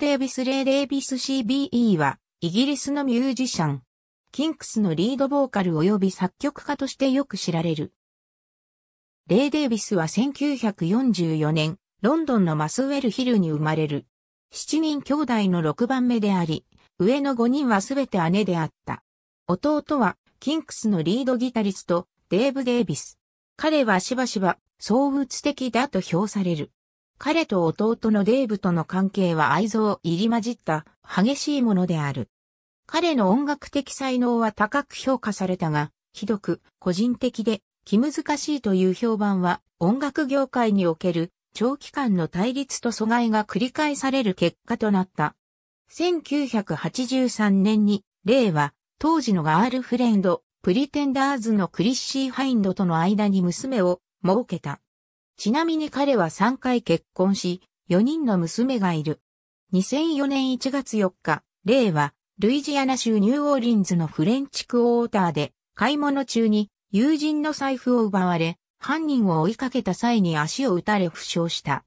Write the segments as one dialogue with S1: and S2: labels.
S1: デイビス・レイ・デイビス CBE は、イギリスのミュージシャン。キンクスのリードボーカル及び作曲家としてよく知られる。レイ・デイビスは1944年、ロンドンのマスウェルヒルに生まれる。7人兄弟の6番目であり、上の5人はすべて姉であった。弟は、キンクスのリードギタリスト、デーブ・デイビス。彼はしばしば、相物的だと評される。彼と弟のデーブとの関係は愛憎入り混じった激しいものである。彼の音楽的才能は高く評価されたが、ひどく個人的で気難しいという評判は音楽業界における長期間の対立と阻害が繰り返される結果となった。1983年に、レイは当時のガールフレンド、プリテンダーズのクリッシー・ハインドとの間に娘を設けた。ちなみに彼は3回結婚し、4人の娘がいる。2004年1月4日、レイは、ルイジアナ州ニューオーリンズのフレンチクォーターで、買い物中に友人の財布を奪われ、犯人を追いかけた際に足を撃たれ負傷した。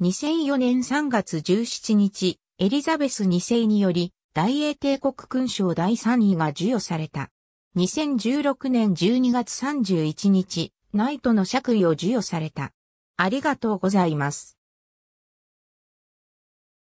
S1: 2004年3月17日、エリザベス2世により、大英帝国勲章第3位が授与された。2016年12月31日、ナイトの爵位を授与された。ありがとうございます。